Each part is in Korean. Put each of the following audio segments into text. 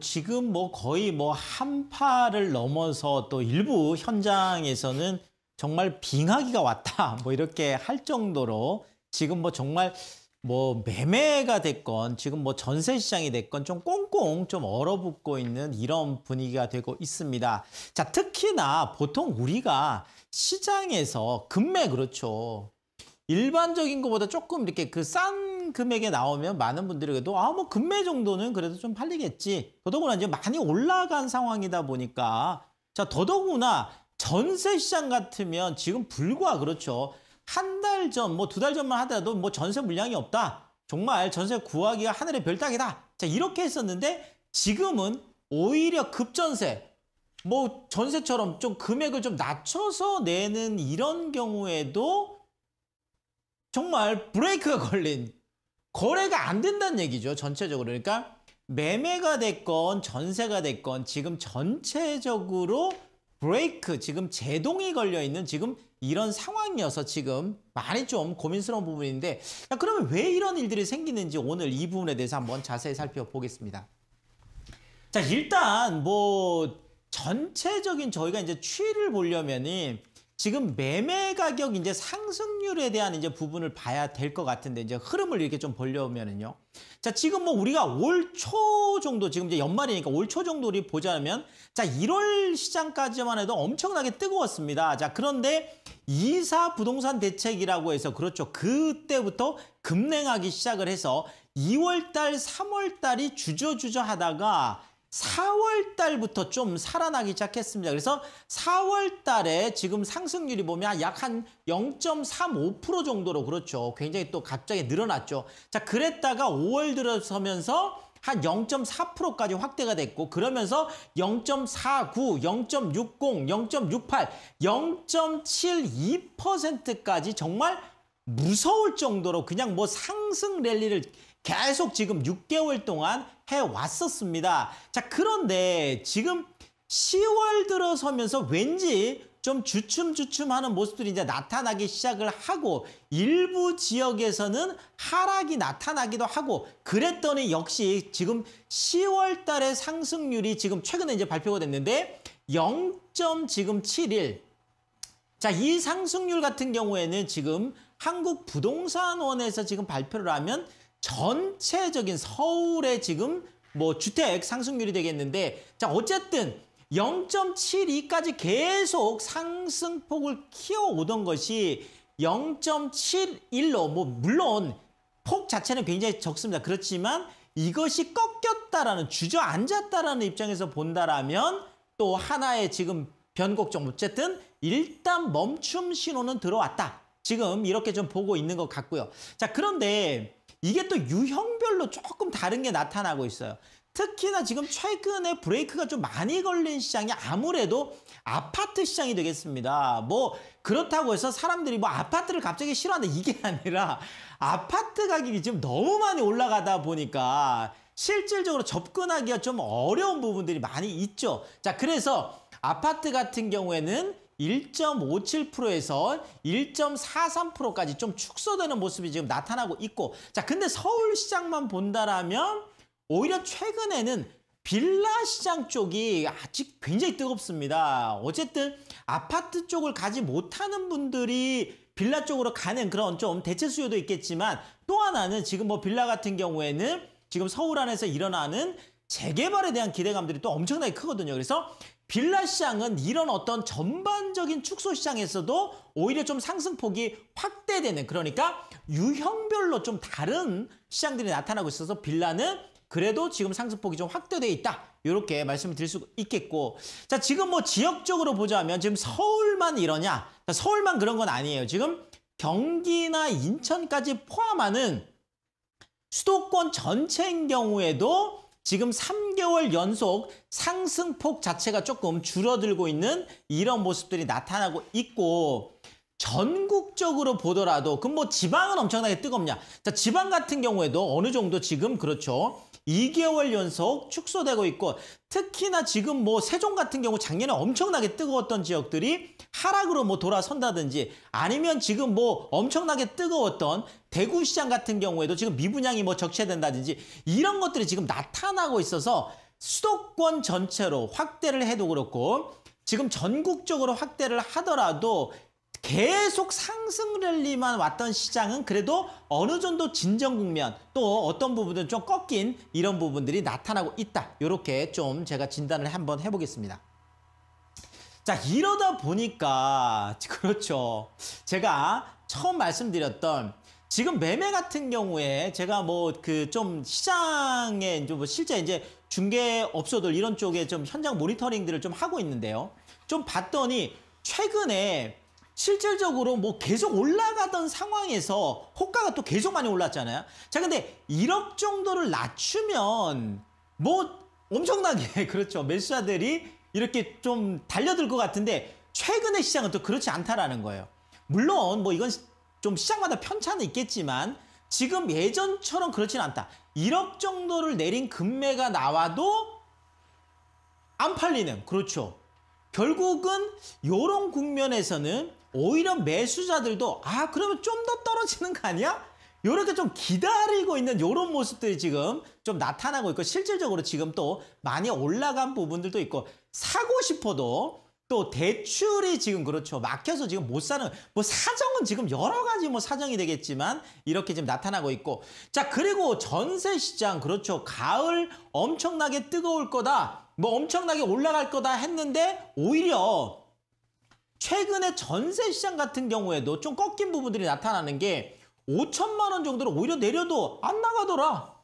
지금 뭐 거의 뭐 한파를 넘어서 또 일부 현장에서는 정말 빙하기가 왔다 뭐 이렇게 할 정도로 지금 뭐 정말 뭐 매매가 됐건 지금 뭐 전세 시장이 됐건 좀 꽁꽁 좀 얼어붙고 있는 이런 분위기가 되고 있습니다. 자 특히나 보통 우리가 시장에서 금매 그렇죠. 일반적인 것보다 조금 이렇게 그 싼 금액에 나오면 많은 분들에게도 아 뭐 금매 정도는 그래도 좀 팔리겠지. 더더구나 이제 많이 올라간 상황이다 보니까 자 더더구나 전세 시장 같으면 지금 불과 그렇죠. 한 달 전, 뭐 두 달 전만 하더라도 뭐 전세 물량이 없다. 정말 전세 구하기가 하늘의 별따기다. 자 이렇게 했었는데 지금은 오히려 급전세, 뭐 전세처럼 좀 금액을 좀 낮춰서 내는 이런 경우에도 정말 브레이크가 걸린 거래가 안 된다는 얘기죠. 전체적으로. 그러니까 매매가 됐건 전세가 됐건 지금 전체적으로 브레이크, 지금 제동이 걸려 있는 지금 이런 상황이어서 지금 많이 좀 고민스러운 부분인데 야, 그러면 왜 이런 일들이 생기는지 오늘 이 부분에 대해서 한번 자세히 살펴보겠습니다. 자, 일단 뭐 전체적인 저희가 이제 추이를 보려면은 지금 매매 가격 이제 상승률에 대한 이제 부분을 봐야 될 것 같은데 이제 흐름을 이렇게 좀 보려면은요. 자, 지금 뭐 우리가 올 초 정도 지금 이제 연말이니까 올 초 정도를 보자면 자, 1월 시장까지만 해도 엄청나게 뜨거웠습니다. 자, 그런데 이사 부동산 대책이라고 해서 그렇죠. 그때부터 급냉하기 시작을 해서 2월 달, 3월 달이 주저주저 하다가 4월 달부터 좀 살아나기 시작했습니다. 그래서 4월 달에 지금 상승률이 보면 약 한 0.35% 정도로 그렇죠. 굉장히 또 갑자기 늘어났죠. 자, 그랬다가 5월 들어서면서 한 0.4%까지 확대가 됐고 그러면서 0.49, 0.60, 0.68, 0.72%까지 정말 무서울 정도로 그냥 뭐 상승 랠리를 계속 지금 6개월 동안 해왔었습니다. 자, 그런데 지금 10월 들어서면서 왠지 좀 주춤주춤하는 모습들이 이제 나타나기 시작을 하고 일부 지역에서는 하락이 나타나기도 하고 그랬더니 역시 지금 10월 달에 상승률이 지금 최근에 이제 발표가 됐는데 0. 7 1 자, 이 상승률 같은 경우에는 지금 한국부동산원에서 지금 발표를 하면 전체적인 서울의 지금 뭐 주택 상승률이 되겠는데 자 어쨌든 0.72까지 계속 상승폭을 키워오던 것이 0.71로 뭐 물론 폭 자체는 굉장히 적습니다. 그렇지만 이것이 꺾였다라는 주저앉았다라는 입장에서 본다라면 또 하나의 지금 변곡점 어쨌든 일단 멈춤 신호는 들어왔다. 지금 이렇게 좀 보고 있는 것 같고요. 자, 그런데 이게 또 유형별로 조금 다른 게 나타나고 있어요. 특히나 지금 최근에 브레이크가 좀 많이 걸린 시장이 아무래도 아파트 시장이 되겠습니다. 뭐 그렇다고 해서 사람들이 뭐 아파트를 갑자기 싫어한다 이게 아니라 아파트 가격이 지금 너무 많이 올라가다 보니까 실질적으로 접근하기가 좀 어려운 부분들이 많이 있죠. 자, 그래서 아파트 같은 경우에는 1.57%에서 1.43%까지 좀 축소되는 모습이 지금 나타나고 있고 자 근데 서울 시장만 본다라면 오히려 최근에는 빌라 시장 쪽이 아직 굉장히 뜨겁습니다. 어쨌든 아파트 쪽을 가지 못하는 분들이 빌라 쪽으로 가는 그런 좀 대체 수요도 있겠지만 또 하나는 지금 뭐 빌라 같은 경우에는 지금 서울 안에서 일어나는 재개발에 대한 기대감들이 또 엄청나게 크거든요. 그래서 빌라 시장은 이런 어떤 전반적인 축소 시장에서도 오히려 좀 상승폭이 확대되는 그러니까 유형별로 좀 다른 시장들이 나타나고 있어서 빌라는 그래도 지금 상승폭이 좀 확대돼 있다. 이렇게 말씀을 드릴 수 있겠고 자 지금 뭐 지역적으로 보자면 지금 서울만 이러냐 서울만 그런 건 아니에요. 지금 경기나 인천까지 포함하는 수도권 전체인 경우에도 지금 3개월 연속 상승폭 자체가 조금 줄어들고 있는 이런 모습들이 나타나고 있고 전국적으로 보더라도 그럼 뭐 지방은 엄청나게 뜨겁냐? 자, 지방 같은 경우에도 어느 정도 지금 그렇죠. 2개월 연속 축소되고 있고 특히나 지금 뭐 세종 같은 경우 작년에 엄청나게 뜨거웠던 지역들이 하락으로 뭐 돌아선다든지 아니면 지금 뭐 엄청나게 뜨거웠던 대구시장 같은 경우에도 지금 미분양이 뭐 적체된다든지 이런 것들이 지금 나타나고 있어서 수도권 전체로 확대를 해도 그렇고 지금 전국적으로 확대를 하더라도 계속 상승 랠리만 왔던 시장은 그래도 어느 정도 진정 국면 또 어떤 부분은 좀 꺾인 이런 부분들이 나타나고 있다. 이렇게 좀 제가 진단을 한번 해보겠습니다. 자 이러다 보니까 그렇죠. 제가 처음 말씀드렸던 지금 매매 같은 경우에 제가 뭐 그 좀 시장에 이제 뭐 실제 이제 중개업소들 이런 쪽에 좀 현장 모니터링들을 좀 하고 있는데요. 좀 봤더니 최근에 실질적으로 뭐 계속 올라가던 상황에서 호가가 또 계속 많이 올랐잖아요. 자, 근데 1억 정도를 낮추면 뭐 엄청나게 그렇죠. 매수자들이 이렇게 좀 달려들 것 같은데 최근의 시장은 또 그렇지 않다라는 거예요. 물론 뭐 이건 좀 시장마다 편차는 있겠지만 지금 예전처럼 그렇진 않다. 1억 정도를 내린 금매가 나와도 안 팔리는 그렇죠. 결국은 이런 국면에서는 오히려 매수자들도 아 그러면 좀 더 떨어지는 거 아니야? 이렇게 좀 기다리고 있는 이런 모습들이 지금 좀 나타나고 있고 실질적으로 지금 또 많이 올라간 부분들도 있고 사고 싶어도 또 대출이 지금 그렇죠 막혀서 지금 못 사는 뭐 사정은 지금 여러 가지 뭐 사정이 되겠지만 이렇게 지금 나타나고 있고 자 그리고 전세 시장 그렇죠 가을 엄청나게 뜨거울 거다 뭐 엄청나게 올라갈 거다 했는데 오히려 최근에 전세 시장 같은 경우에도 좀 꺾인 부분들이 나타나는 게 5천만 원 정도로 오히려 내려도 안 나가더라.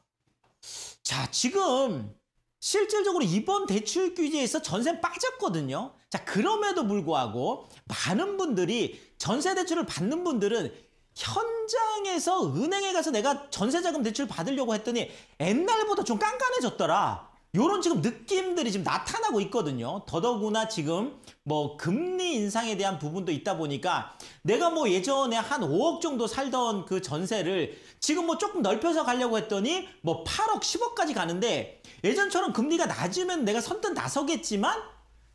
자, 지금 실질적으로 이번 대출 규제에서 전세 빠졌거든요. 자, 그럼에도 불구하고 많은 분들이 전세 대출을 받는 분들은 현장에서 은행에 가서 내가 전세자금 대출 받으려고 했더니 옛날보다 좀 깐깐해졌더라. 요런 지금 느낌들이 지금 나타나고 있거든요. 더더구나 지금 뭐 금리 인상에 대한 부분도 있다 보니까 내가 뭐 예전에 한 5억 정도 살던 그 전세를 지금 뭐 조금 넓혀서 가려고 했더니 뭐 8억, 10억까지 가는데 예전처럼 금리가 낮으면 내가 선뜻 나서겠지만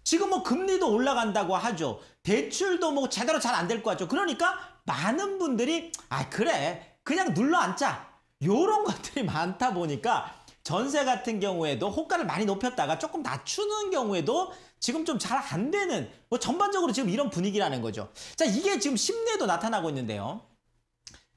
지금 뭐 금리도 올라간다고 하죠. 대출도 뭐 제대로 잘 안 될 것 같죠. 그러니까 많은 분들이 아 그래 그냥 눌러 앉자 요런 것들이 많다 보니까 전세 같은 경우에도 호가를 많이 높였다가 조금 낮추는 경우에도 지금 좀 잘 안 되는 뭐 전반적으로 지금 이런 분위기라는 거죠. 자 이게 지금 심리에도 나타나고 있는데요.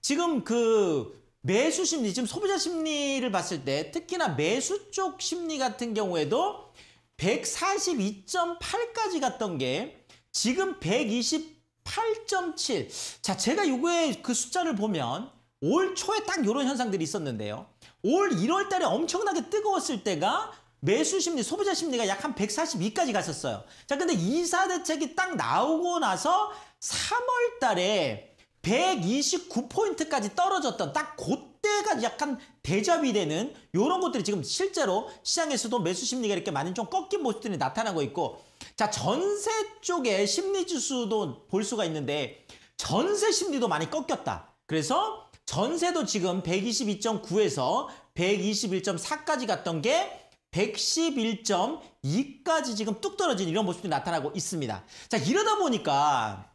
지금 그 매수 심리, 지금 소비자 심리를 봤을 때 특히나 매수 쪽 심리 같은 경우에도 142.8까지 갔던 게 지금 128.7. 자, 제가 요거에그 숫자를 보면 올 초에 딱 이런 현상들이 있었는데요. 올 1월 달에 엄청나게 뜨거웠을 때가 매수 심리, 소비자 심리가 약 한 142까지 갔었어요. 자, 근데 이사 대책이 딱 나오고 나서 3월 달에 129포인트까지 떨어졌던 딱 그때가 약간 대접이 되는 이런 것들이 지금 실제로 시장에서도 매수 심리가 이렇게 많이 좀 꺾인 모습들이 나타나고 있고 자 전세 쪽에 심리 지수도 볼 수가 있는데 전세 심리도 많이 꺾였다. 그래서 전세도 지금 122.9에서 121.4까지 갔던 게 111.2까지 지금 뚝 떨어진 이런 모습이 나타나고 있습니다. 자, 이러다 보니까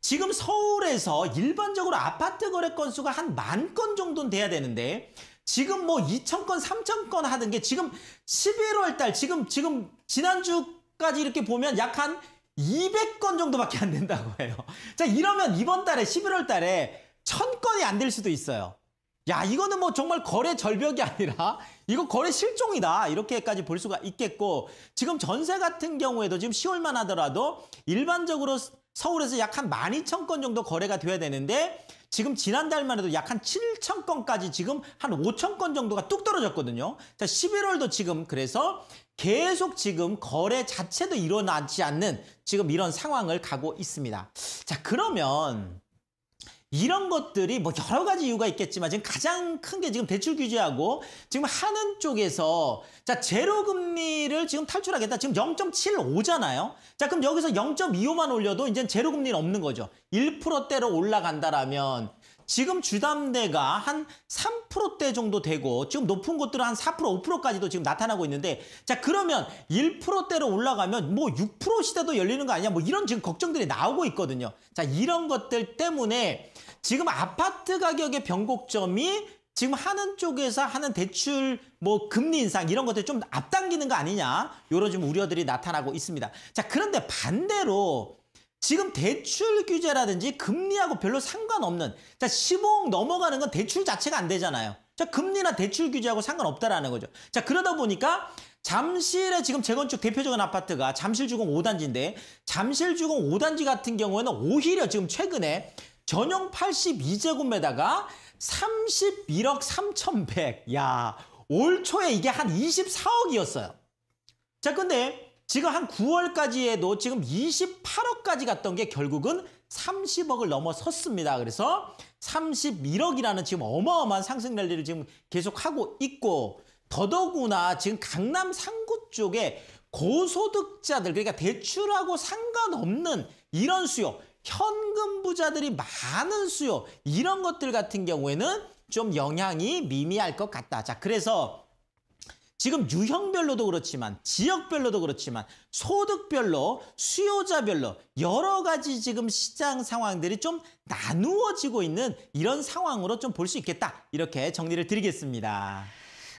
지금 서울에서 일반적으로 아파트 거래 건수가 한 만 건 정도는 돼야 되는데 지금 뭐 2천 건, 3천 건 하던 게 지금 11월 달 지금 지금 지난주까지 이렇게 보면 약 한 200건 정도밖에 안 된다고 해요. 자, 이러면 이번 달에 11월 달에 천 건이 안 될 수도 있어요. 야, 이거는 뭐 정말 거래 절벽이 아니라 이거 거래 실종이다. 이렇게까지 볼 수가 있겠고 지금 전세 같은 경우에도 지금 10월만 하더라도 일반적으로 서울에서 약 한 12,000건 정도 거래가 돼야 되는데 지금 지난달만 해도 약 한7 0 0 0 건까지 지금 한5 0 0 0건 정도가 뚝 떨어졌거든요. 자, 11월도 지금 그래서 계속 지금 거래 자체도 일어나지 않는 지금 이런 상황을 가고 있습니다. 자, 그러면 이런 것들이 뭐 여러 가지 이유가 있겠지만 지금 가장 큰 게 지금 대출 규제하고 지금 하는 쪽에서 자 제로 금리를 지금 탈출하겠다. 지금 0.75잖아요. 자 그럼 여기서 0.25만 올려도 이제 제로 금리는 없는 거죠. 1%대로 올라간다라면 지금 주담대가 한 3%대 정도 되고 지금 높은 곳들은 한 4%, 5%까지도 지금 나타나고 있는데 자 그러면 1%대로 올라가면 뭐 6% 시대도 열리는 거아니냐뭐 이런 지금 걱정들이 나오고 있거든요. 자 이런 것들 때문에 지금 아파트 가격의 변곡점이 지금 하는 쪽에서 하는 대출 뭐 금리 인상 이런 것들 좀 앞당기는 거 아니냐 이런 좀 우려들이 나타나고 있습니다. 자 그런데 반대로 지금 대출 규제라든지 금리하고 별로 상관없는 자 15억 넘어가는 건 대출 자체가 안 되잖아요. 자 금리나 대출 규제하고 상관없다라는 거죠. 자 그러다 보니까 잠실에 지금 재건축 대표적인 아파트가 잠실주공 5단지인데 잠실주공 5단지 같은 경우에는 오히려 지금 최근에 전용 8 2제곱미다가 31억 3,100. 야, 올 초에 이게 한 24억이었어요. 자, 근데 지금 한 9월까지 에도 지금 28억까지 갔던 게 결국은 30억을 넘어섰습니다. 그래서 31억이라는 지금 어마어마한 상승 랠리를 지금 계속하고 있고 더더구나 지금 강남 상구 쪽에 고소득자들 그러니까 대출하고 상관없는 이런 수요 현금 부자들이 많은 수요 이런 것들 같은 경우에는 좀 영향이 미미할 것 같다. 자 그래서 지금 유형별로도 그렇지만 지역별로도 그렇지만 소득별로 수요자별로 여러 가지 지금 시장 상황들이 좀 나누어지고 있는 이런 상황으로 좀 볼 수 있겠다. 이렇게 정리를 드리겠습니다.